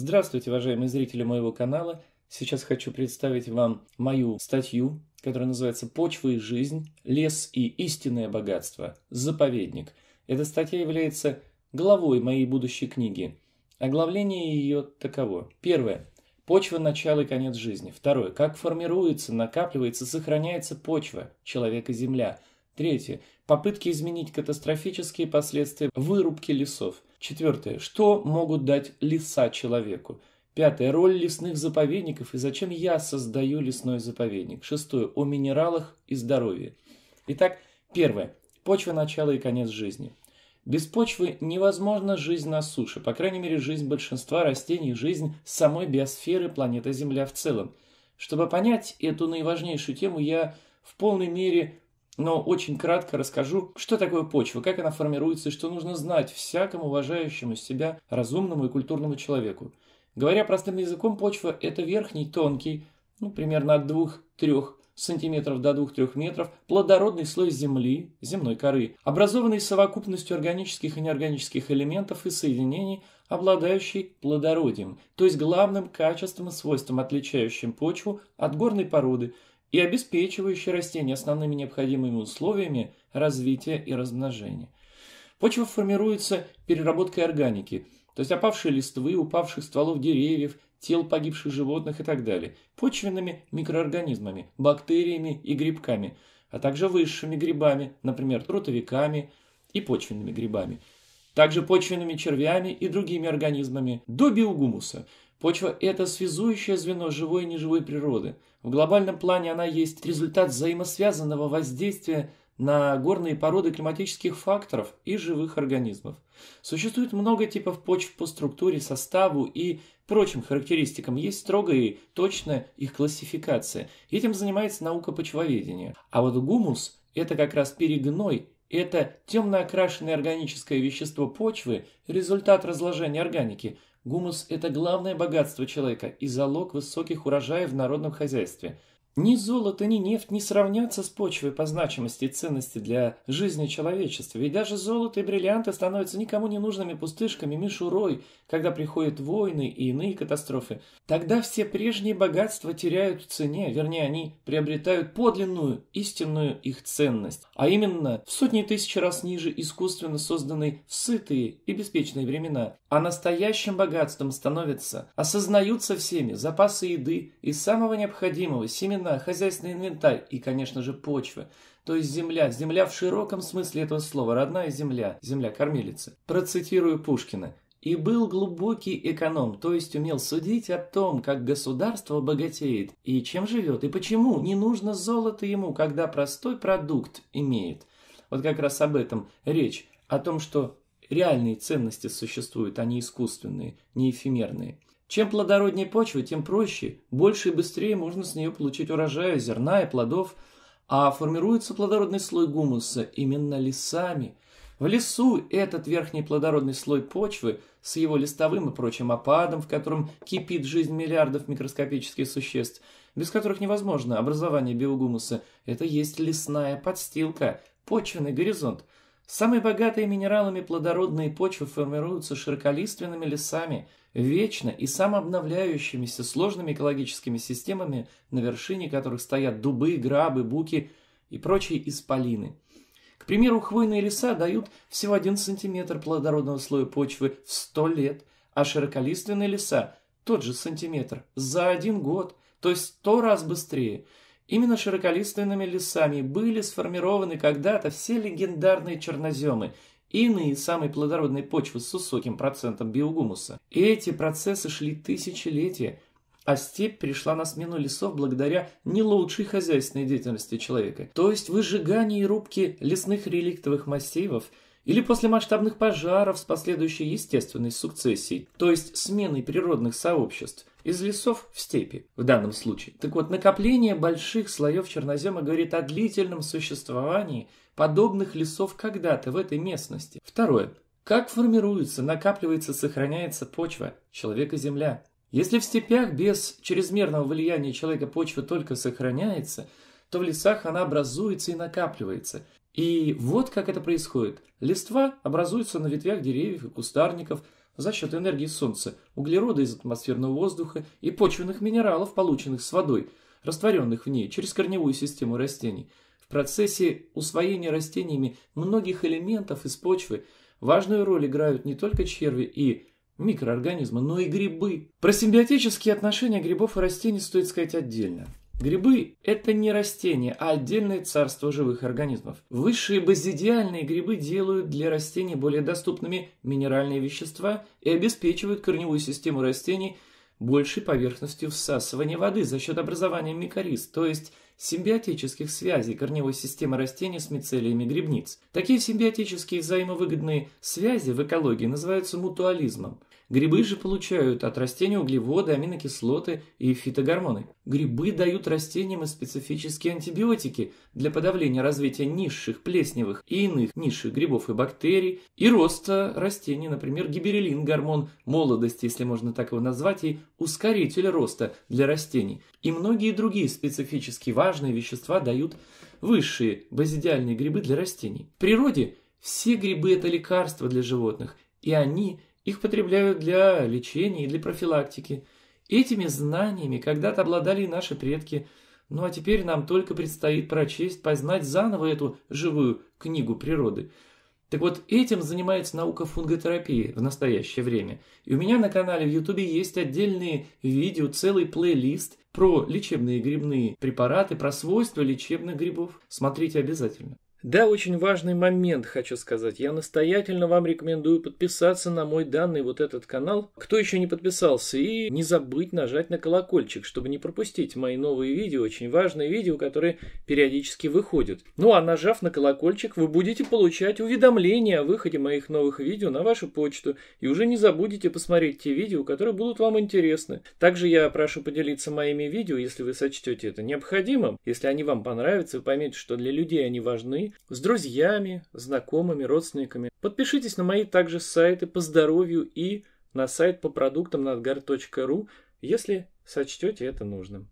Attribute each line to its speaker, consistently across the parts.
Speaker 1: Здравствуйте, уважаемые зрители моего канала. Сейчас хочу представить вам мою статью, которая называется «Почва и жизнь. Лес и истинное богатство. Заповедник». Эта статья является главой моей будущей книги. Оглавление ее таково. Первое. Почва – начало и конец жизни. Второе. Как формируется, накапливается, сохраняется почва, человек и земля. Третье. Попытки изменить катастрофические последствия вырубки лесов. Четвертое. Что могут дать леса человеку? Пятое. Роль лесных заповедников и зачем я создаю лесной заповедник? Шестое. О минералах и здоровье. Итак, первое. Почва начало и конец жизни. Без почвы невозможна жизнь на суше, по крайней мере жизнь большинства растений, жизнь самой биосферы планеты Земля в целом. Чтобы понять эту наиважнейшую тему, я в полной мере но очень кратко расскажу, что такое почва, как она формируется и что нужно знать всякому уважающему себя разумному и культурному человеку. Говоря простым языком, почва – это верхний тонкий, ну, примерно от 2-3 сантиметров до 2-3 метров, плодородный слой земли, земной коры, образованный совокупностью органических и неорганических элементов и соединений, обладающий плодородием, то есть главным качеством и свойством, отличающим почву от горной породы – и обеспечивающие растения основными необходимыми условиями развития и размножения. Почва формируется переработкой органики, то есть опавшие листвы, упавших стволов деревьев, тел погибших животных и так далее, почвенными микроорганизмами, бактериями и грибками, а также высшими грибами, например, трутовиками и почвенными грибами, также почвенными червями и другими организмами, до биогумуса – Почва – это связующее звено живой и неживой природы. В глобальном плане она есть результат взаимосвязанного воздействия на горные породы климатических факторов и живых организмов. Существует много типов почв по структуре, составу и прочим характеристикам. Есть строгая и точная их классификация. Этим занимается наука почвоведения. А вот гумус – это как раз перегной это темно окрашенное органическое вещество почвы, результат разложения органики, Гумус – это главное богатство человека и залог высоких урожаев в народном хозяйстве. Ни золото, ни нефть не сравнятся с почвой по значимости и ценности для жизни человечества, ведь даже золото и бриллианты становятся никому не нужными пустышками, мишурой, когда приходят войны и иные катастрофы. Тогда все прежние богатства теряют в цене, вернее, они приобретают подлинную, истинную их ценность, а именно в сотни тысяч раз ниже искусственно созданной в сытые и беспечные времена. А настоящим богатством становятся, осознаются всеми запасы еды и самого необходимого, семена, семена, хозяйственный инвентарь и, конечно же, почва. То есть земля, земля в широком смысле этого слова, родная земля, земля-кормилица. Процитирую Пушкина. «И был глубокий эконом, то есть умел судить о том, как государство богатеет, и чем живет, и почему не нужно золото ему, когда простой продукт имеет». Вот как раз об этом речь, о том, что реальные ценности существуют, а не искусственные, не эфемерные. Чем плодороднее почва, тем проще, больше и быстрее можно с нее получить урожай, зерна и плодов, а формируется плодородный слой гумуса именно лесами. В лесу этот верхний плодородный слой почвы с его листовым и прочим опадом, в котором кипит жизнь миллиардов микроскопических существ, без которых невозможно образование биогумуса, это есть лесная подстилка, почвенный горизонт. Самые богатые минералами плодородные почвы формируются широколиственными лесами – вечно и самообновляющимися сложными экологическими системами, на вершине которых стоят дубы, грабы, буки и прочие исполины. К примеру, хвойные леса дают всего 1 см плодородного слоя почвы в 100 лет, а широколиственные леса тот же сантиметр за один год, то есть 100 раз быстрее. Именно широколиственными лесами были сформированы когда-то все легендарные черноземы – и иные самой плодородной почвы с высоким процентом биогумуса. И эти процессы шли тысячелетия, а степь пришла на смену лесов благодаря не лучшей хозяйственной деятельности человека, то есть выжигание и рубки лесных реликтовых массивов или после масштабных пожаров с последующей естественной сукцессией, то есть сменой природных сообществ из лесов в степи в данном случае. Так вот, накопление больших слоев чернозема говорит о длительном существовании подобных лесов когда-то в этой местности. Второе. Как формируется, накапливается, сохраняется почва человека земля? Если в степях без чрезмерного влияния человека почва только сохраняется, то в лесах она образуется и накапливается. И вот как это происходит. Листва образуется на ветвях деревьев и кустарников за счет энергии солнца, углерода из атмосферного воздуха и почвенных минералов, полученных с водой, растворенных в ней через корневую систему растений – в процессе усвоения растениями многих элементов из почвы важную роль играют не только черви и микроорганизмы, но и грибы. Про симбиотические отношения грибов и растений стоит сказать отдельно. Грибы – это не растения, а отдельное царство живых организмов. Высшие базидиальные грибы делают для растений более доступными минеральные вещества и обеспечивают корневую систему растений большей поверхностью всасывания воды за счет образования микориз, то есть – симбиотических связей корневой системы растений с мицелиями грибниц. Такие симбиотические взаимовыгодные связи в экологии называются мутуализмом. Грибы же получают от растений углеводы, аминокислоты и фитогормоны. Грибы дают растениям и специфические антибиотики для подавления развития низших плесневых и иных низших грибов и бактерий и роста растений, например, гиберелин, гормон молодости, если можно так его назвать, и ускоритель роста для растений. И многие другие специфически важные вещества дают высшие базидиальные грибы для растений. В природе все грибы – это лекарства для животных, и они – их потребляют для лечения и для профилактики. Этими знаниями когда-то обладали и наши предки. Ну а теперь нам только предстоит прочесть, познать заново эту живую книгу природы. Так вот, этим занимается наука фунготерапии в настоящее время. И у меня на канале в Ютубе есть отдельные видео, целый плейлист про лечебные грибные препараты, про свойства лечебных грибов. Смотрите обязательно. Да, очень важный момент хочу сказать. Я настоятельно вам рекомендую подписаться на мой данный вот этот канал, кто еще не подписался, и не забыть нажать на колокольчик, чтобы не пропустить мои новые видео, очень важные видео, которые периодически выходят. Ну а нажав на колокольчик, вы будете получать уведомления о выходе моих новых видео на вашу почту, и уже не забудете посмотреть те видео, которые будут вам интересны. Также я прошу поделиться моими видео, если вы сочтете это необходимым, если они вам понравятся, вы поймете, что для людей они важны, с друзьями, знакомыми, родственниками. Подпишитесь на мои также сайты по здоровью и на сайт по продуктам надгар.ру, если сочтете это нужным.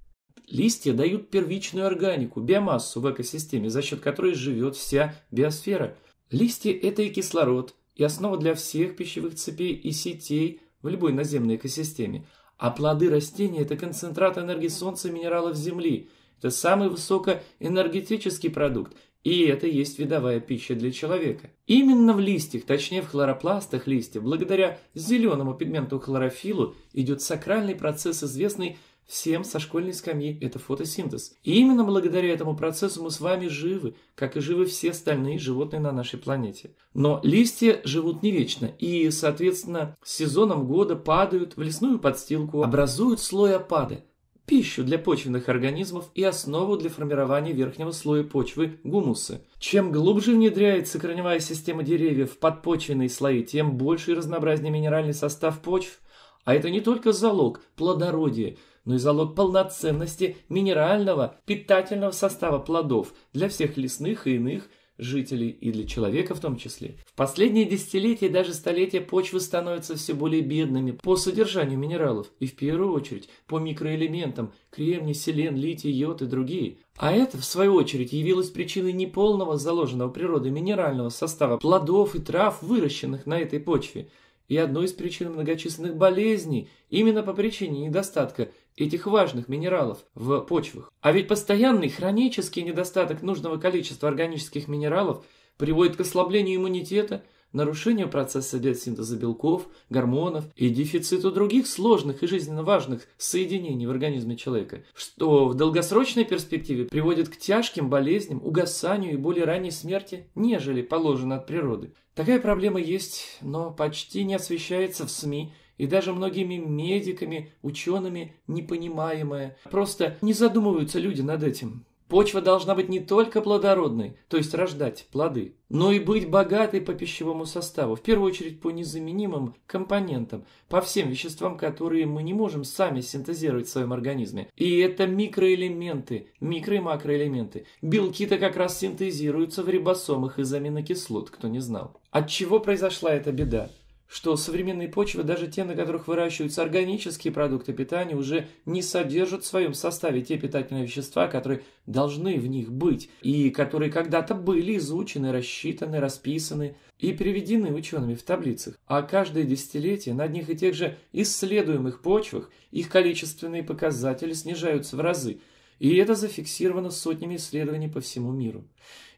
Speaker 1: Листья дают первичную органику, биомассу в экосистеме, за счет которой живет вся биосфера. Листья – это и кислород, и основа для всех пищевых цепей и сетей в любой наземной экосистеме. А плоды растений – это концентрат энергии солнца и минералов земли. Это самый высокоэнергетический продукт и это есть видовая пища для человека. Именно в листьях, точнее в хлоропластах листьев, благодаря зеленому пигменту хлорофилу, идет сакральный процесс, известный всем со школьной скамьи – это фотосинтез. И именно благодаря этому процессу мы с вами живы, как и живы все остальные животные на нашей планете. Но листья живут не вечно, и, соответственно, сезоном года падают в лесную подстилку, образуют слой опада – пищу для почвенных организмов и основу для формирования верхнего слоя почвы – гумусы. Чем глубже внедряется корневая система деревьев в подпочвенные слои, тем больше и разнообразнее минеральный состав почв. А это не только залог плодородия, но и залог полноценности минерального питательного состава плодов для всех лесных и иных – жителей и для человека в том числе. В последние десятилетия и даже столетия почвы становятся все более бедными по содержанию минералов и в первую очередь по микроэлементам кремний, селен, литий, йод и другие. А это, в свою очередь, явилось причиной неполного заложенного природой минерального состава плодов и трав, выращенных на этой почве, и одной из причин многочисленных болезней именно по причине недостатка этих важных минералов в почвах. А ведь постоянный хронический недостаток нужного количества органических минералов приводит к ослаблению иммунитета, нарушению процесса биосинтеза белков, гормонов и дефициту других сложных и жизненно важных соединений в организме человека, что в долгосрочной перспективе приводит к тяжким болезням, угасанию и более ранней смерти, нежели положено от природы. Такая проблема есть, но почти не освещается в СМИ – и даже многими медиками, учеными непонимаемое. Просто не задумываются люди над этим. Почва должна быть не только плодородной, то есть рождать плоды, но и быть богатой по пищевому составу, в первую очередь по незаменимым компонентам, по всем веществам, которые мы не можем сами синтезировать в своем организме. И это микроэлементы, микро- и макроэлементы. Белки-то как раз синтезируются в рибосомах из аминокислот, кто не знал. От чего произошла эта беда? что современные почвы, даже те, на которых выращиваются органические продукты питания, уже не содержат в своем составе те питательные вещества, которые должны в них быть, и которые когда-то были изучены, рассчитаны, расписаны и приведены учеными в таблицах. А каждое десятилетие на одних и тех же исследуемых почвах их количественные показатели снижаются в разы, и это зафиксировано сотнями исследований по всему миру.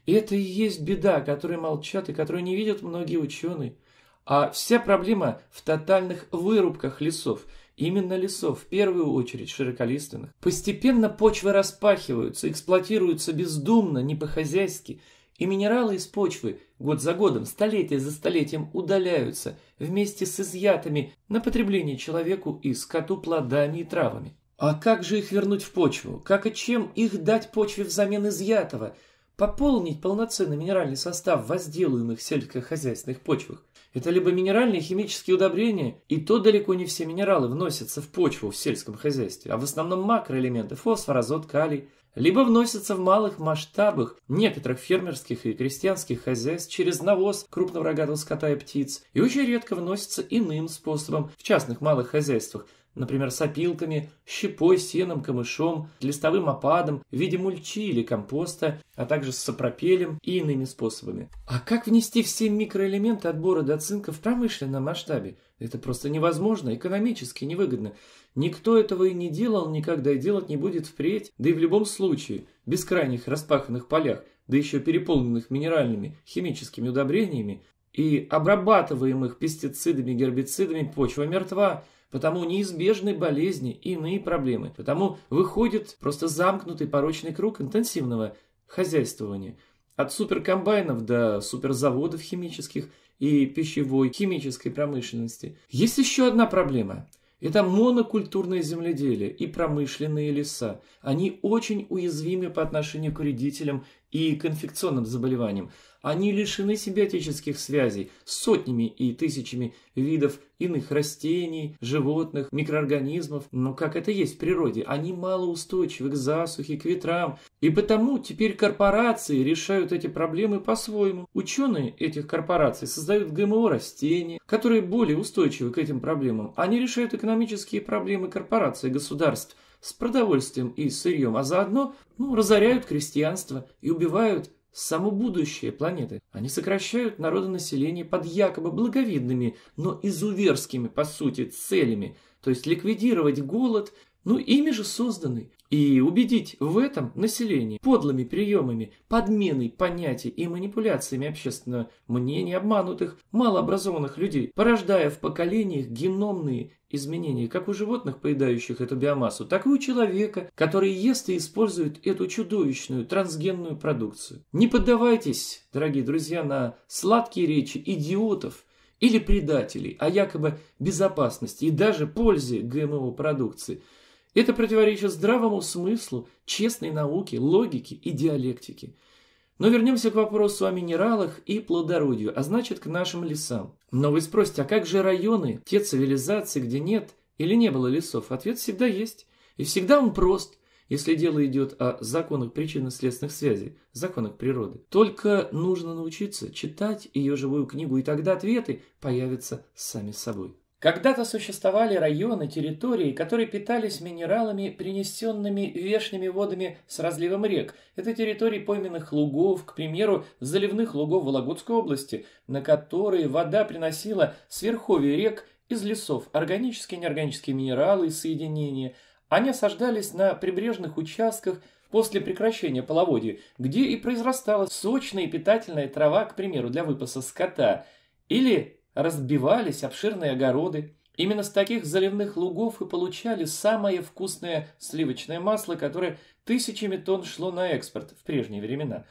Speaker 1: И это и есть беда, о которой молчат и которую не видят многие ученые – а вся проблема в тотальных вырубках лесов, именно лесов, в первую очередь широколиственных. Постепенно почвы распахиваются, эксплуатируются бездумно, не по-хозяйски, и минералы из почвы год за годом, столетие за столетием удаляются вместе с изъятыми на потребление человеку и скоту плодами и травами. А как же их вернуть в почву? Как и чем их дать почве взамен изъятого? Пополнить полноценный минеральный состав в возделываемых сельскохозяйственных почвах? Это либо минеральные химические удобрения, и то далеко не все минералы вносятся в почву в сельском хозяйстве, а в основном макроэлементы – фосфор, азот, калий, либо вносятся в малых масштабах некоторых фермерских и крестьянских хозяйств через навоз крупного рогатого скота и птиц, и очень редко вносятся иным способом в частных малых хозяйствах – например, с опилками, щепой, сеном, камышом, листовым опадом в виде мульчи или компоста, а также с сапропелем и иными способами. А как внести все микроэлементы отбора до цинка в промышленном масштабе? Это просто невозможно, экономически невыгодно. Никто этого и не делал никогда и делать не будет впредь, да и в любом случае, без крайних распаханных полях, да еще переполненных минеральными, химическими удобрениями и обрабатываемых пестицидами, гербицидами, почва мертва – потому неизбежны болезни и иные проблемы, потому выходит просто замкнутый порочный круг интенсивного хозяйствования. От суперкомбайнов до суперзаводов химических и пищевой, химической промышленности. Есть еще одна проблема. Это монокультурное земледелие и промышленные леса. Они очень уязвимы по отношению к вредителям и к инфекционным заболеваниям. Они лишены симбиотических связей с сотнями и тысячами видов иных растений, животных, микроорганизмов, но как это есть в природе, они малоустойчивы к засухе, к ветрам, и потому теперь корпорации решают эти проблемы по-своему. Ученые этих корпораций создают ГМО растения, которые более устойчивы к этим проблемам. Они решают экономические проблемы корпораций и государств с продовольствием и сырьем, а заодно ну, разоряют крестьянство и убивают Само будущее планеты. Они сокращают народонаселение под якобы благовидными, но изуверскими, по сути, целями, то есть ликвидировать голод, ну ими же созданный и убедить в этом население подлыми приемами, подменой понятий и манипуляциями общественного мнения обманутых, малообразованных людей, порождая в поколениях геномные изменения как у животных, поедающих эту биомассу, так и у человека, который ест и использует эту чудовищную трансгенную продукцию. Не поддавайтесь, дорогие друзья, на сладкие речи идиотов, или предателей о а якобы безопасности и даже пользе ГМО-продукции – это противоречит здравому смыслу, честной науке, логике и диалектике. Но вернемся к вопросу о минералах и плодородию, а значит к нашим лесам. Но вы спросите, а как же районы, те цивилизации, где нет или не было лесов? Ответ всегда есть. И всегда он прост, если дело идет о законах причинно-следственных связей, законах природы. Только нужно научиться читать ее живую книгу, и тогда ответы появятся сами собой. Когда-то существовали районы, территории, которые питались минералами, принесенными вешними водами с разливом рек. Это территории пойменных лугов, к примеру, заливных лугов Вологодской области, на которые вода приносила сверховье рек из лесов органические и неорганические минералы и соединения. Они осаждались на прибрежных участках после прекращения половодья, где и произрастала сочная и питательная трава, к примеру, для выпаса скота. Или разбивались обширные огороды. Именно с таких заливных лугов и получали самое вкусное сливочное масло, которое тысячами тонн шло на экспорт в прежние времена.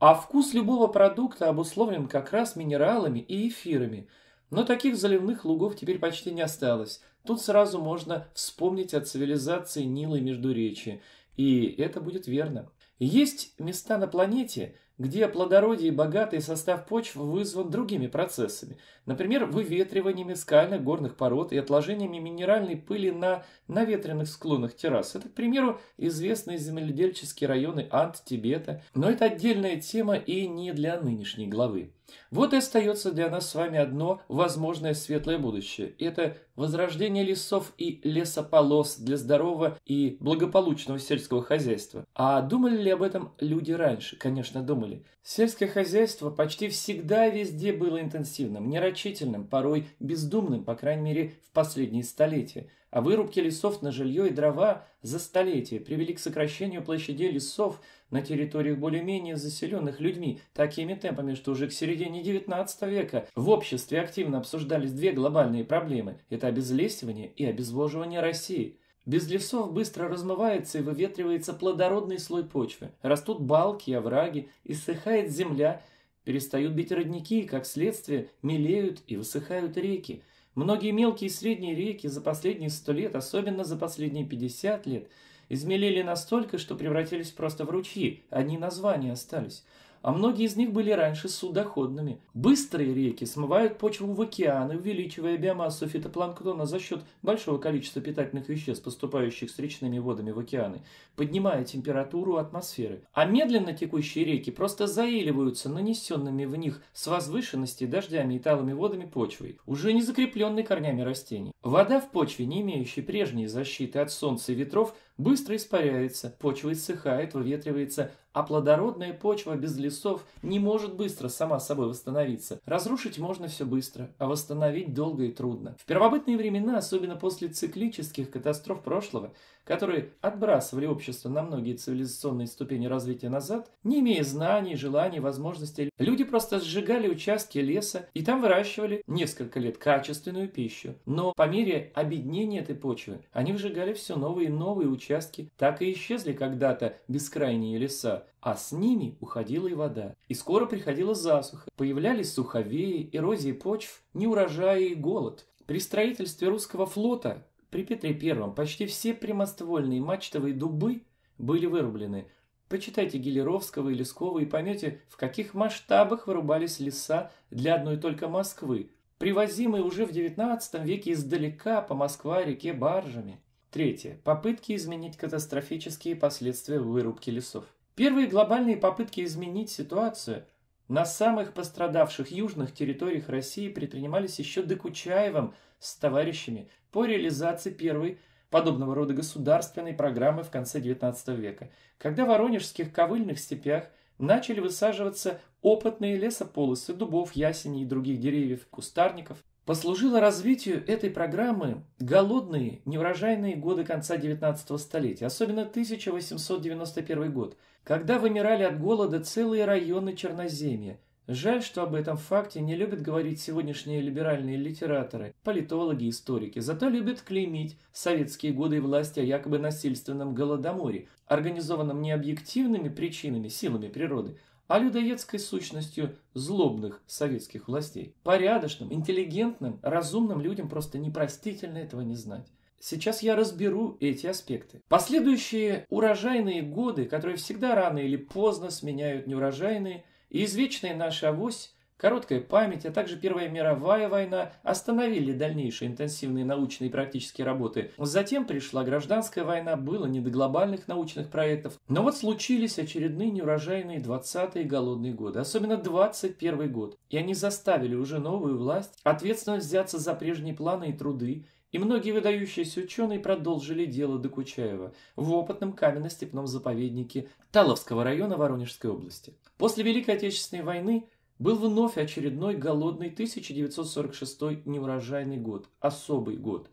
Speaker 1: А вкус любого продукта обусловлен как раз минералами и эфирами. Но таких заливных лугов теперь почти не осталось. Тут сразу можно вспомнить о цивилизации Нила и Междуречия. И это будет верно. Есть места на планете, где плодородие и богатый состав почв вызван другими процессами, например, выветриваниями скальных горных пород и отложениями минеральной пыли на наветренных склонах террас. Это, к примеру, известные земледельческие районы Анд, Тибета, но это отдельная тема и не для нынешней главы. Вот и остается для нас с вами одно возможное светлое будущее. Это возрождение лесов и лесополос для здорового и благополучного сельского хозяйства. А думали ли об этом люди раньше? Конечно, думали. Сельское хозяйство почти всегда везде было интенсивным, нерочительным, порой бездумным, по крайней мере, в последние столетия. А вырубки лесов на жилье и дрова за столетие привели к сокращению площадей лесов – на территориях более-менее заселенных людьми такими темпами, что уже к середине XIX века в обществе активно обсуждались две глобальные проблемы – это обезлесивание и обезвоживание России – без лесов быстро размывается и выветривается плодородный слой почвы. Растут балки, овраги, иссыхает земля, перестают бить родники, и, как следствие, мелеют и высыхают реки. Многие мелкие и средние реки за последние 100 лет, особенно за последние 50 лет – Измелели настолько, что превратились просто в ручьи, одни а названия остались. А многие из них были раньше судоходными. Быстрые реки смывают почву в океаны, увеличивая биомассу фитопланктона за счет большого количества питательных веществ, поступающих с речными водами в океаны, поднимая температуру атмосферы. А медленно текущие реки просто заиливаются нанесенными в них с возвышенности дождями и талыми водами почвой, уже не закрепленной корнями растений. Вода в почве, не имеющей прежней защиты от солнца и ветров, быстро испаряется, почва иссыхает, выветривается, а плодородная почва без лесов не может быстро сама собой восстановиться. Разрушить можно все быстро, а восстановить долго и трудно. В первобытные времена, особенно после циклических катастроф прошлого, которые отбрасывали общество на многие цивилизационные ступени развития назад, не имея знаний, желаний, возможностей, люди просто сжигали участки леса и там выращивали несколько лет качественную пищу. Но по мере обеднения этой почвы они выжигали все новые и новые участки, так и исчезли когда-то бескрайние леса, а с ними уходила и вода. И скоро приходила засуха, появлялись суховеи, эрозии почв, неурожаи и голод. При строительстве русского флота при Петре I почти все прямоствольные мачтовые дубы были вырублены. Почитайте Гелеровского и Лескова и поймете, в каких масштабах вырубались леса для одной только Москвы, привозимые уже в XIX веке издалека по Москва-реке баржами. Третье. Попытки изменить катастрофические последствия вырубки лесов. Первые глобальные попытки изменить ситуацию на самых пострадавших южных территориях России предпринимались еще Докучаевым с товарищами по реализации первой подобного рода государственной программы в конце XIX века, когда в воронежских ковыльных степях начали высаживаться опытные лесополосы дубов, ясеней и других деревьев, кустарников, послужило развитию этой программы голодные, неврожайные годы конца 19 столетия, особенно 1891 год, когда вымирали от голода целые районы Черноземья. Жаль, что об этом факте не любят говорить сегодняшние либеральные литераторы, политологи, историки, зато любят клеймить советские годы и власти о якобы насильственном голодоморе, организованном не объективными причинами, силами природы – а людоедской сущностью злобных советских властей. Порядочным, интеллигентным, разумным людям просто непростительно этого не знать. Сейчас я разберу эти аспекты. Последующие урожайные годы, которые всегда рано или поздно сменяют неурожайные, и извечная наша авось Короткая память, а также Первая мировая война остановили дальнейшие интенсивные научные и практические работы. Затем пришла гражданская война, было не до глобальных научных проектов. Но вот случились очередные неурожайные 20-е голодные годы, особенно 21 год. И они заставили уже новую власть ответственно взяться за прежние планы и труды, и многие выдающиеся ученые продолжили дело Докучаева в опытном каменно-степном заповеднике Таловского района Воронежской области. После Великой Отечественной войны – был вновь очередной голодный 1946 неурожайный год, особый год.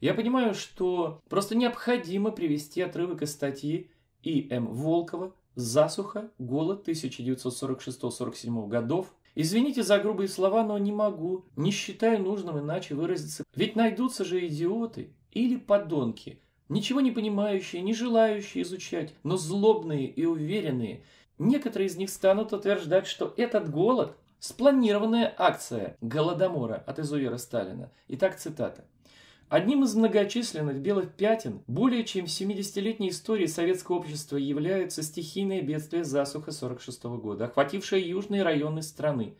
Speaker 1: Я понимаю, что просто необходимо привести отрывок из статьи И. М. Волкова «Засуха. Голод 1946-47 годов» Извините за грубые слова, но не могу, не считаю нужным иначе выразиться. Ведь найдутся же идиоты или подонки, ничего не понимающие, не желающие изучать, но злобные и уверенные – Некоторые из них станут утверждать, что этот голод – спланированная акция голодомора от изувера Сталина. Итак, цитата. Одним из многочисленных белых пятен более чем в 70-летней истории советского общества являются стихийные бедствия засуха 46 года, охватившие южные районы страны,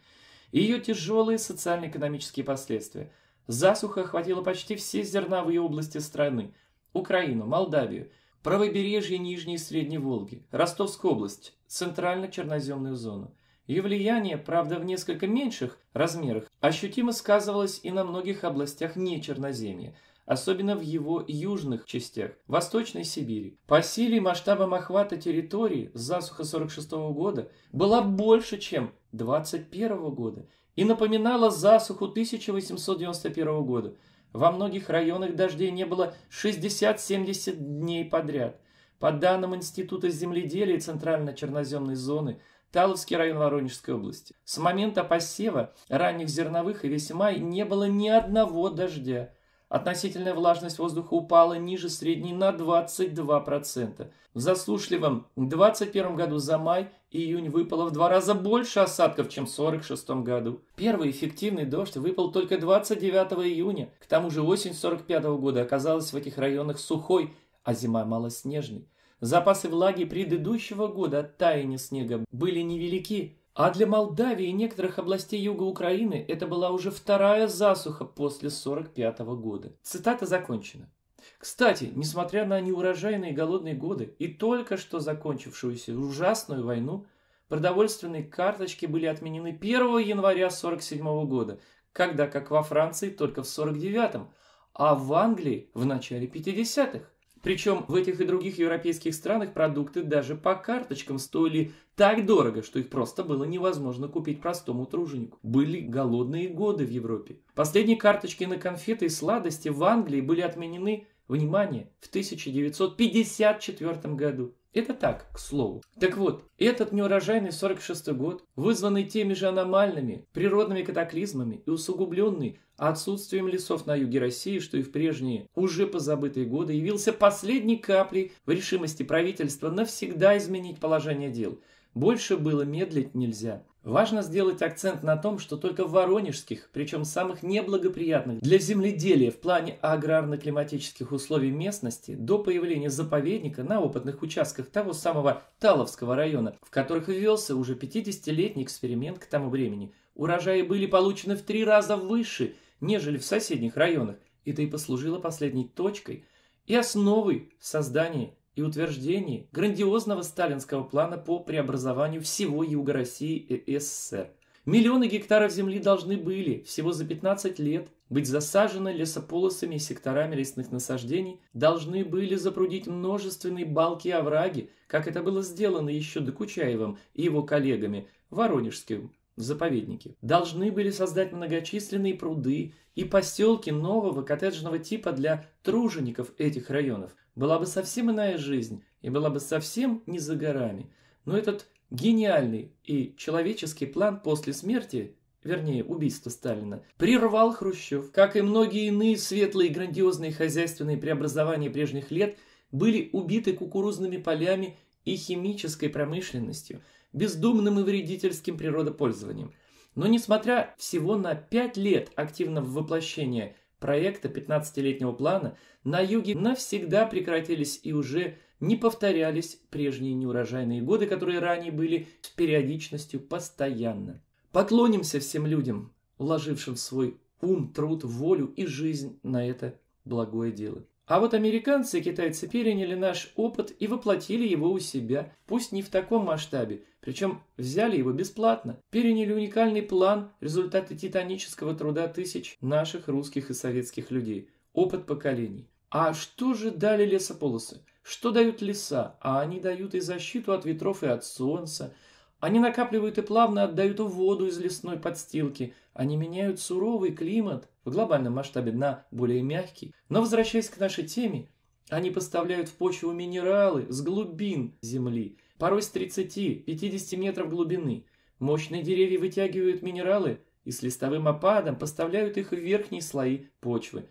Speaker 1: и ее тяжелые социально-экономические последствия. Засуха охватила почти все зерновые области страны – Украину, Молдавию – правобережье Нижней и Средней Волги, Ростовская область, центрально-черноземную зону. Ее влияние, правда, в несколько меньших размерах, ощутимо сказывалось и на многих областях нечерноземья, особенно в его южных частях, Восточной Сибири. По силе и масштабам охвата территории засуха 46 года была больше, чем 21 года и напоминала засуху 1891 года – во многих районах дождей не было 60-70 дней подряд. По данным Института земледелия Центрально-Черноземной зоны, Таловский район Воронежской области. С момента посева ранних зерновых и весь май не было ни одного дождя. Относительная влажность воздуха упала ниже средней на 22%. В засушливом 2021 году за май Июнь выпало в два раза больше осадков, чем в 46 году. Первый эффективный дождь выпал только 29 июня. К тому же осень 45 года оказалась в этих районах сухой, а зима малоснежной. Запасы влаги предыдущего года от таяния снега были невелики, а для Молдавии и некоторых областей юга Украины это была уже вторая засуха после 45 года. Цитата закончена. Кстати, несмотря на неурожайные голодные годы и только что закончившуюся ужасную войну, продовольственные карточки были отменены 1 января 1947 года, когда, как во Франции, только в 1949, а в Англии в начале 50-х. Причем в этих и других европейских странах продукты даже по карточкам стоили так дорого, что их просто было невозможно купить простому труженику. Были голодные годы в Европе. Последние карточки на конфеты и сладости в Англии были отменены внимание, в 1954 году. Это так, к слову. Так вот, этот неурожайный 46 год, вызванный теми же аномальными природными катаклизмами и усугубленный отсутствием лесов на юге России, что и в прежние, уже позабытые годы, явился последней каплей в решимости правительства навсегда изменить положение дел. Больше было медлить нельзя. Важно сделать акцент на том, что только в воронежских, причем самых неблагоприятных для земледелия в плане аграрно-климатических условий местности, до появления заповедника на опытных участках того самого Таловского района, в которых велся уже 50-летний эксперимент к тому времени, урожаи были получены в три раза выше, нежели в соседних районах, и это и послужило последней точкой и основой создания и утверждении грандиозного сталинского плана по преобразованию всего Юга России и СССР. Миллионы гектаров земли должны были всего за 15 лет быть засажены лесополосами и секторами лесных насаждений, должны были запрудить множественные балки и овраги, как это было сделано еще Докучаевым и его коллегами в заповеднике. Должны были создать многочисленные пруды и поселки нового коттеджного типа для тружеников этих районов, была бы совсем иная жизнь и была бы совсем не за горами. Но этот гениальный и человеческий план после смерти вернее, убийства Сталина, прервал Хрущев. Как и многие иные светлые грандиозные хозяйственные преобразования прежних лет, были убиты кукурузными полями и химической промышленностью, бездумным и вредительским природопользованием. Но несмотря всего на пять лет активного воплощения проекта 15-летнего плана на юге навсегда прекратились и уже не повторялись прежние неурожайные годы, которые ранее были с периодичностью постоянно. Поклонимся всем людям, вложившим свой ум, труд, волю и жизнь на это благое дело. А вот американцы и китайцы переняли наш опыт и воплотили его у себя, пусть не в таком масштабе, причем взяли его бесплатно, переняли уникальный план, результаты титанического труда тысяч наших русских и советских людей, опыт поколений. А что же дали лесополосы? Что дают леса? А они дают и защиту от ветров и от солнца. Они накапливают и плавно отдают воду из лесной подстилки. Они меняют суровый климат, в глобальном масштабе на более мягкий. Но возвращаясь к нашей теме, они поставляют в почву минералы с глубин земли, порой с 30-50 метров глубины. Мощные деревья вытягивают минералы и с листовым опадом поставляют их в верхние слои почвы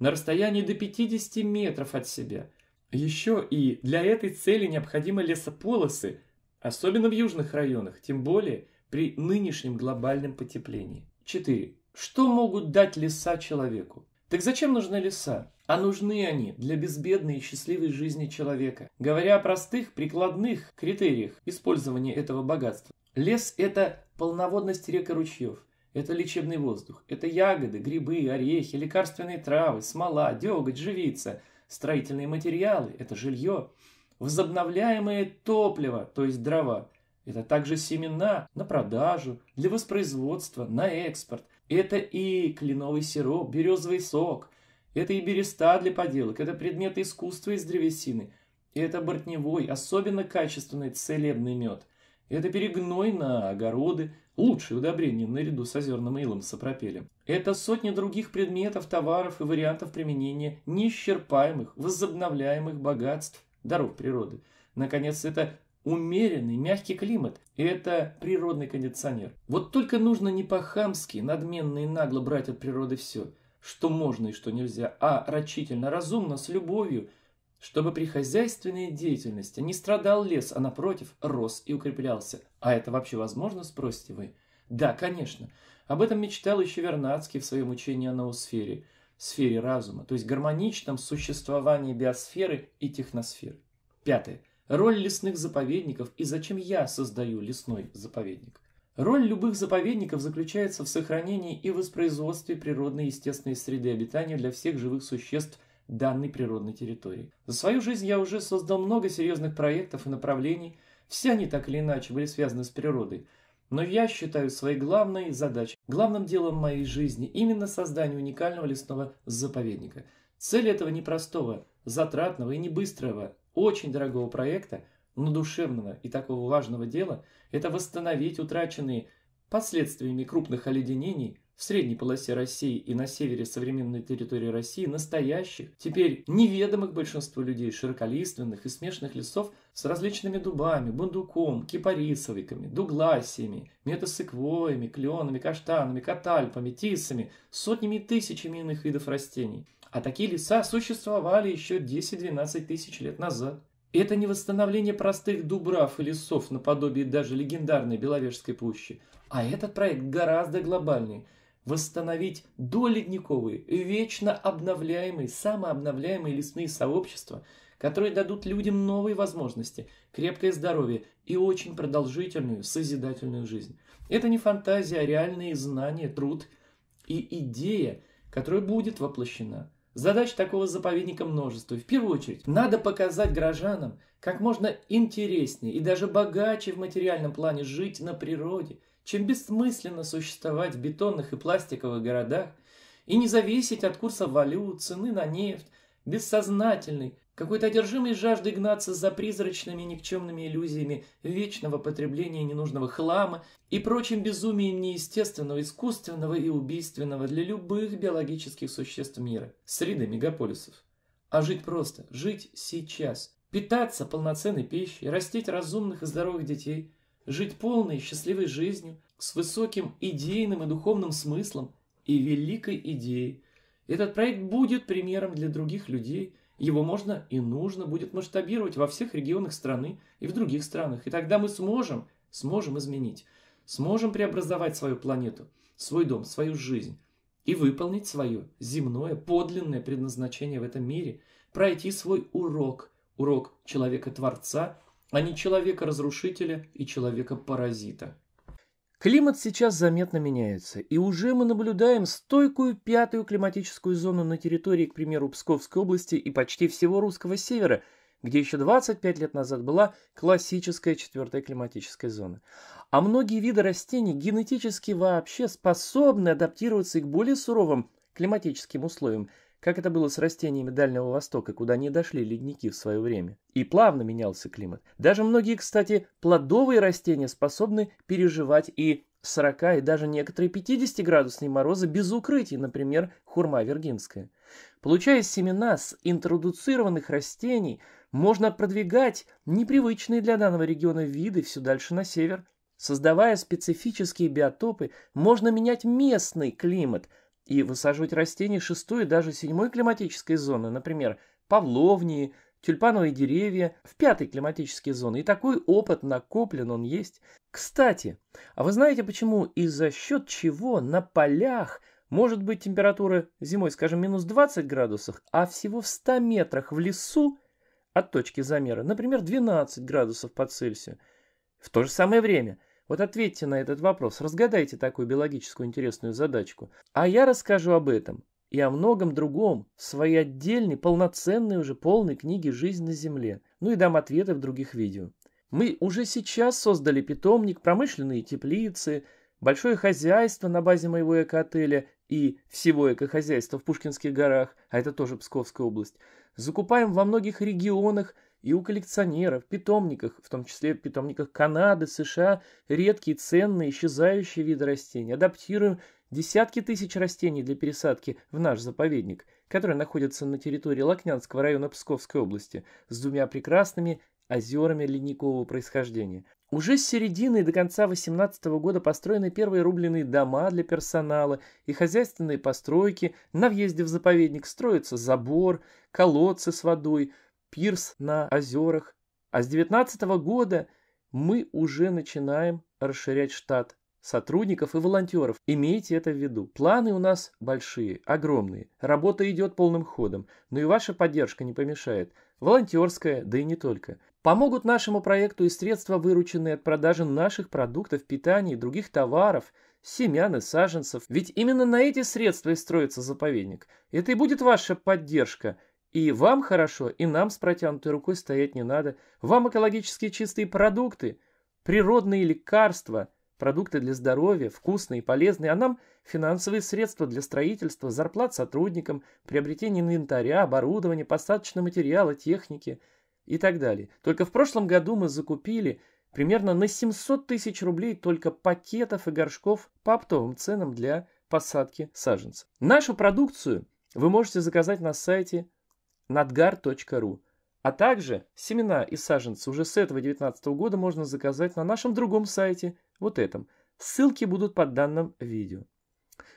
Speaker 1: на расстоянии до 50 метров от себя. Еще и для этой цели необходимы лесополосы, особенно в южных районах, тем более при нынешнем глобальном потеплении. 4. Что могут дать леса человеку? Так зачем нужны леса? А нужны они для безбедной и счастливой жизни человека. Говоря о простых, прикладных критериях использования этого богатства. Лес – это полноводность рек и ручьев. Это лечебный воздух. Это ягоды, грибы, орехи, лекарственные травы, смола, деготь, живица, строительные материалы – это жилье. Возобновляемое топливо, то есть дрова – это также семена на продажу, для воспроизводства, на экспорт – это и кленовый сироп, березовый сок, это и береста для поделок, это предметы искусства из древесины, это бортневой, особенно качественный целебный мед, это перегной на огороды, лучшее удобрение наряду с озерным илом с сапропелем. Это сотни других предметов, товаров и вариантов применения неисчерпаемых, возобновляемых богатств, даров природы. Наконец, это умеренный, мягкий климат. это природный кондиционер. Вот только нужно не по-хамски, надменно и нагло брать от природы все, что можно и что нельзя, а рачительно, разумно, с любовью, чтобы при хозяйственной деятельности не страдал лес, а напротив рос и укреплялся. А это вообще возможно, спросите вы? Да, конечно. Об этом мечтал еще Вернадский в своем учении о ноосфере, сфере разума, то есть гармоничном существовании биосферы и техносферы. Пятое роль лесных заповедников и зачем я создаю лесной заповедник. Роль любых заповедников заключается в сохранении и воспроизводстве природной естественной среды обитания для всех живых существ данной природной территории. За свою жизнь я уже создал много серьезных проектов и направлений, все они так или иначе были связаны с природой, но я считаю своей главной задачей, главным делом моей жизни именно создание уникального лесного заповедника. Цель этого непростого, затратного и небыстрого очень дорогого проекта, но душевного и такого важного дела – это восстановить утраченные последствиями крупных оледенений в средней полосе России и на севере современной территории России настоящих, теперь неведомых большинству людей широколиственных и смешанных лесов с различными дубами, бундуком, кипарисовиками, дугласиями, метасеквоями, кленами, каштанами, катальпами, тисами, сотнями и тысячами иных видов растений. А такие леса существовали еще 10-12 тысяч лет назад. Это не восстановление простых дубрав и лесов наподобие даже легендарной Беловежской пущи, а этот проект гораздо глобальнее – восстановить доледниковые, вечно обновляемые, самообновляемые лесные сообщества, которые дадут людям новые возможности, крепкое здоровье и очень продолжительную, созидательную жизнь. Это не фантазия, а реальные знания, труд и идея, которая будет воплощена. Задач такого заповедника множество. В первую очередь, надо показать горожанам, как можно интереснее и даже богаче в материальном плане жить на природе, чем бессмысленно существовать в бетонных и пластиковых городах и не зависеть от курса валют, цены на нефть, бессознательной, какой-то одержимой жаждой гнаться за призрачными никчемными иллюзиями вечного потребления ненужного хлама и прочим безумием неестественного, искусственного и убийственного для любых биологических существ мира, среды мегаполисов. А жить просто, жить сейчас, питаться полноценной пищей, растить разумных и здоровых детей, жить полной счастливой жизнью, с высоким идейным и духовным смыслом и великой идеей. Этот проект будет примером для других людей – его можно и нужно будет масштабировать во всех регионах страны и в других странах. И тогда мы сможем, сможем изменить, сможем преобразовать свою планету, свой дом, свою жизнь и выполнить свое земное, подлинное предназначение в этом мире, пройти свой урок, урок человека-творца, а не человека-разрушителя и человека-паразита. Климат сейчас заметно меняется, и уже мы наблюдаем стойкую пятую климатическую зону на территории, к примеру, Псковской области и почти всего русского севера, где еще 25 лет назад была классическая четвертая климатическая зона. А многие виды растений генетически вообще способны адаптироваться и к более суровым климатическим условиям – как это было с растениями Дальнего Востока, куда не дошли ледники в свое время. И плавно менялся климат. Даже многие, кстати, плодовые растения способны переживать и 40 и даже некоторые 50-градусные морозы без укрытий, например, хурма вергинская. Получая семена с интродуцированных растений, можно продвигать непривычные для данного региона виды все дальше на север. Создавая специфические биотопы, можно менять местный климат – и высаживать растения шестой и даже седьмой климатической зоны, например, павловнии, тюльпановые деревья в пятой климатической зоне. И такой опыт накоплен, он есть. Кстати, а вы знаете почему и за счет чего на полях может быть температура зимой, скажем, минус 20 градусов, а всего в 100 метрах в лесу от точки замера, например, 12 градусов по Цельсию в то же самое время – вот ответьте на этот вопрос, разгадайте такую биологическую интересную задачку. А я расскажу об этом и о многом другом в своей отдельной, полноценной уже полной книге «Жизнь на Земле». Ну и дам ответы в других видео. Мы уже сейчас создали питомник, промышленные теплицы, большое хозяйство на базе моего экоотеля и всего экохозяйства в Пушкинских горах, а это тоже Псковская область. Закупаем во многих регионах и у коллекционеров, питомниках, в том числе питомниках Канады, США, редкие, ценные, исчезающие виды растений. Адаптируем десятки тысяч растений для пересадки в наш заповедник, который находится на территории Лакнянского района Псковской области, с двумя прекрасными озерами ледникового происхождения. Уже с середины и до конца 18 года построены первые рубленые дома для персонала и хозяйственные постройки. На въезде в заповедник строится забор, колодцы с водой – пирс на озерах. А с 2019 года мы уже начинаем расширять штат сотрудников и волонтеров. Имейте это в виду. Планы у нас большие, огромные. Работа идет полным ходом, но и ваша поддержка не помешает. Волонтерская, да и не только. Помогут нашему проекту и средства, вырученные от продажи наших продуктов, питания и других товаров, семян и саженцев. Ведь именно на эти средства и строится заповедник. Это и будет ваша поддержка – и вам хорошо, и нам с протянутой рукой стоять не надо. Вам экологически чистые продукты, природные лекарства, продукты для здоровья, вкусные и полезные, а нам финансовые средства для строительства, зарплат сотрудникам, приобретения инвентаря, оборудования, посадочного материала, техники и так далее. Только в прошлом году мы закупили примерно на 700 тысяч рублей только пакетов и горшков по оптовым ценам для посадки саженцев. Нашу продукцию вы можете заказать на сайте надгар.ру, А также семена и саженцы уже с этого 2019 года можно заказать на нашем другом сайте, вот этом. Ссылки будут под данным видео.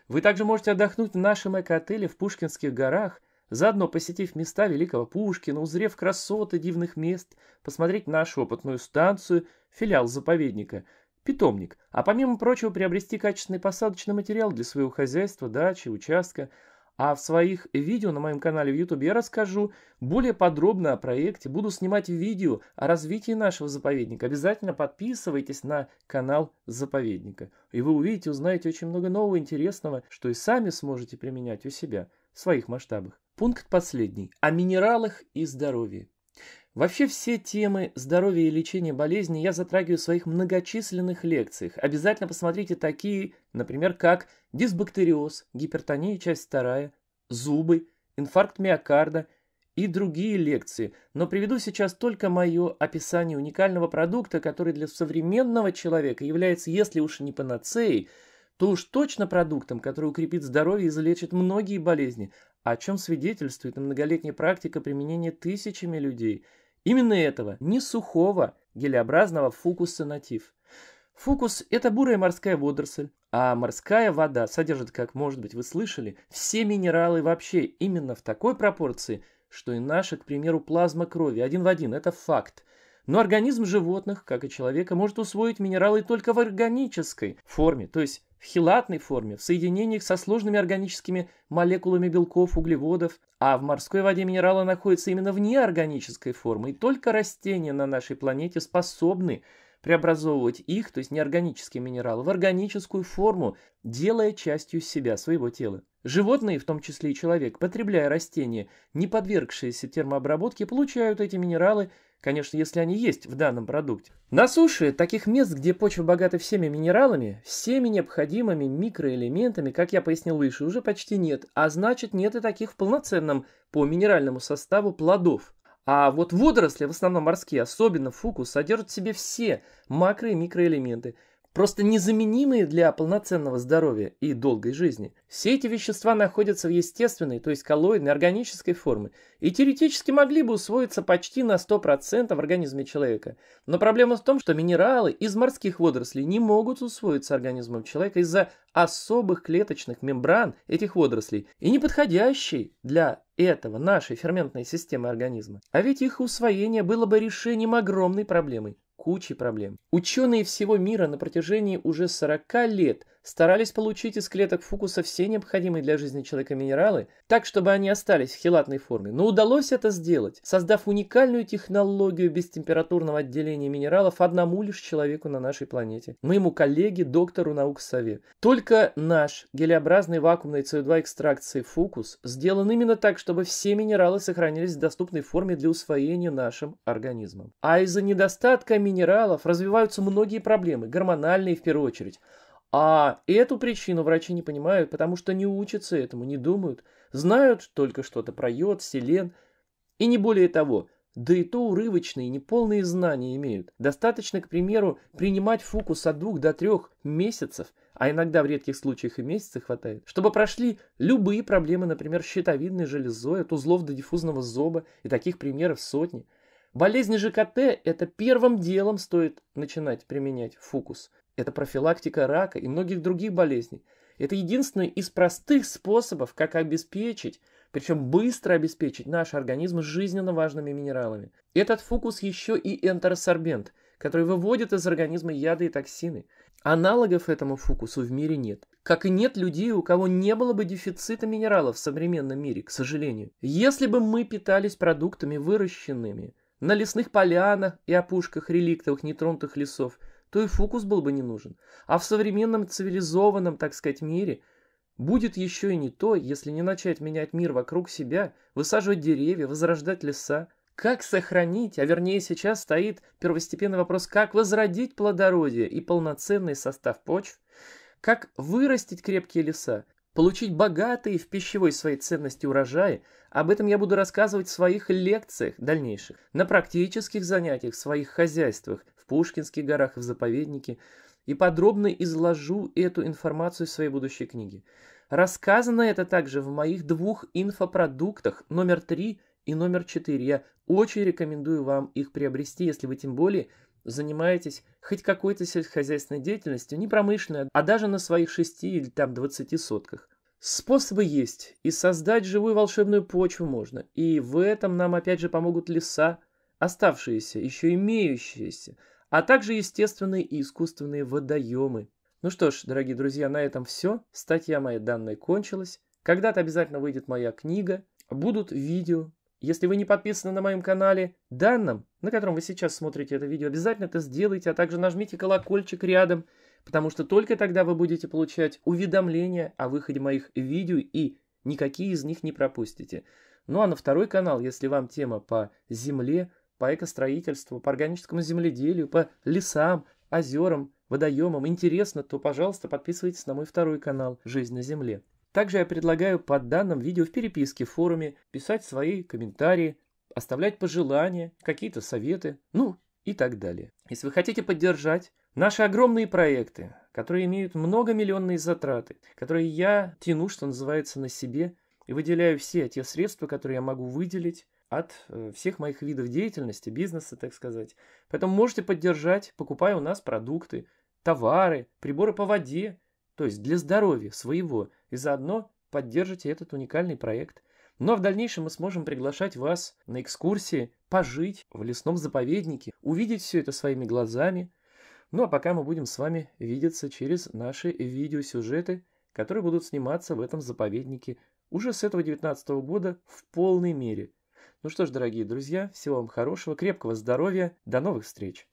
Speaker 1: Вы также можете отдохнуть в нашем эко-отеле в Пушкинских горах, заодно посетив места Великого Пушкина, узрев красоты дивных мест, посмотреть нашу опытную станцию, филиал заповедника, питомник, а помимо прочего приобрести качественный посадочный материал для своего хозяйства, дачи, участка – а в своих видео на моем канале в YouTube я расскажу более подробно о проекте, буду снимать видео о развитии нашего заповедника. Обязательно подписывайтесь на канал заповедника. И вы увидите, узнаете очень много нового интересного, что и сами сможете применять у себя в своих масштабах. Пункт последний. О минералах и здоровье. Вообще все темы здоровья и лечения болезней я затрагиваю в своих многочисленных лекциях. Обязательно посмотрите такие, например, как дисбактериоз, гипертония, часть вторая, зубы, инфаркт миокарда и другие лекции. Но приведу сейчас только мое описание уникального продукта, который для современного человека является, если уж не панацеей, то уж точно продуктом, который укрепит здоровье и залечит многие болезни, о чем свидетельствует многолетняя практика применения тысячами людей – Именно этого, не сухого, гелеобразного фукуса натив. Фукус – это бурая морская водоросль, а морская вода содержит, как, может быть, вы слышали, все минералы вообще именно в такой пропорции, что и наша, к примеру, плазма крови один в один – это факт. Но организм животных, как и человека, может усвоить минералы только в органической форме, то есть в хилатной форме, в соединениях со сложными органическими молекулами белков, углеводов, а в морской воде минералы находятся именно в неорганической форме, и только растения на нашей планете способны преобразовывать их, то есть неорганические минералы, в органическую форму, делая частью себя, своего тела. Животные, в том числе и человек, потребляя растения, не подвергшиеся термообработке, получают эти минералы Конечно, если они есть в данном продукте. На суше таких мест, где почва богата всеми минералами, всеми необходимыми микроэлементами, как я пояснил выше, уже почти нет. А значит, нет и таких в полноценном по минеральному составу плодов. А вот водоросли, в основном морские, особенно фукус, содержат в себе все макро- и микроэлементы просто незаменимые для полноценного здоровья и долгой жизни. Все эти вещества находятся в естественной, то есть коллоидной, органической форме, и теоретически могли бы усвоиться почти на 100% в организме человека. Но проблема в том, что минералы из морских водорослей не могут усвоиться организмом человека из-за особых клеточных мембран этих водорослей и неподходящей для этого нашей ферментной системы организма. А ведь их усвоение было бы решением огромной проблемы кучей проблем. Ученые всего мира на протяжении уже 40 лет – старались получить из клеток фукуса все необходимые для жизни человека минералы, так, чтобы они остались в хелатной форме. Но удалось это сделать, создав уникальную технологию бестемпературного отделения минералов одному лишь человеку на нашей планете, моему коллеге, доктору наук Сове. Только наш гелеобразный вакуумный СО2 экстракции фукус сделан именно так, чтобы все минералы сохранились в доступной форме для усвоения нашим организмом. А из-за недостатка минералов развиваются многие проблемы, гормональные в первую очередь. А эту причину врачи не понимают, потому что не учатся этому, не думают. Знают только что-то про йод, селен и не более того. Да и то урывочные, неполные знания имеют. Достаточно, к примеру, принимать фукус от двух до трех месяцев, а иногда в редких случаях и месяца хватает, чтобы прошли любые проблемы, например, щитовидной железой, от узлов до диффузного зоба, и таких примеров сотни. Болезни ЖКТ – это первым делом стоит начинать применять фукус. Это профилактика рака и многих других болезней. Это единственный из простых способов, как обеспечить, причем быстро обеспечить наш организм жизненно важными минералами. Этот фокус еще и энтеросорбент, который выводит из организма яды и токсины. Аналогов этому фокусу в мире нет. Как и нет людей, у кого не было бы дефицита минералов в современном мире, к сожалению. Если бы мы питались продуктами, выращенными на лесных полянах и опушках реликтовых нетронутых лесов – то и фокус был бы не нужен. А в современном цивилизованном, так сказать, мире будет еще и не то, если не начать менять мир вокруг себя, высаживать деревья, возрождать леса. Как сохранить, а вернее сейчас стоит первостепенный вопрос, как возродить плодородие и полноценный состав почв, как вырастить крепкие леса, получить богатые в пищевой своей ценности урожаи, об этом я буду рассказывать в своих лекциях дальнейших, на практических занятиях, в своих хозяйствах, Пушкинских горах и в заповеднике, и подробно изложу эту информацию в своей будущей книге. Рассказано это также в моих двух инфопродуктах номер три и номер четыре. Я очень рекомендую вам их приобрести, если вы тем более занимаетесь хоть какой-то сельскохозяйственной деятельностью, не промышленной, а даже на своих шести или там двадцати сотках. Способы есть, и создать живую волшебную почву можно, и в этом нам опять же помогут леса, оставшиеся, еще имеющиеся, а также естественные и искусственные водоемы. Ну что ж, дорогие друзья, на этом все. Статья моя данная кончилась. Когда-то обязательно выйдет моя книга, будут видео. Если вы не подписаны на моем канале данным, на котором вы сейчас смотрите это видео, обязательно это сделайте, а также нажмите колокольчик рядом, потому что только тогда вы будете получать уведомления о выходе моих видео и никакие из них не пропустите. Ну а на второй канал, если вам тема по земле, по экостроительству, по органическому земледелию, по лесам, озерам, водоемам интересно, то, пожалуйста, подписывайтесь на мой второй канал «Жизнь на Земле». Также я предлагаю под данным видео в переписке в форуме писать свои комментарии, оставлять пожелания, какие-то советы, ну и так далее. Если вы хотите поддержать наши огромные проекты, которые имеют многомиллионные затраты, которые я тяну, что называется, на себе и выделяю все те средства, которые я могу выделить, от э, всех моих видов деятельности, бизнеса, так сказать. Поэтому можете поддержать, покупая у нас продукты, товары, приборы по воде, то есть для здоровья своего, и заодно поддержите этот уникальный проект. Ну а в дальнейшем мы сможем приглашать вас на экскурсии, пожить в лесном заповеднике, увидеть все это своими глазами. Ну а пока мы будем с вами видеться через наши видеосюжеты, которые будут сниматься в этом заповеднике уже с этого 19 года в полной мере – ну что ж, дорогие друзья, всего вам хорошего, крепкого здоровья, до новых встреч!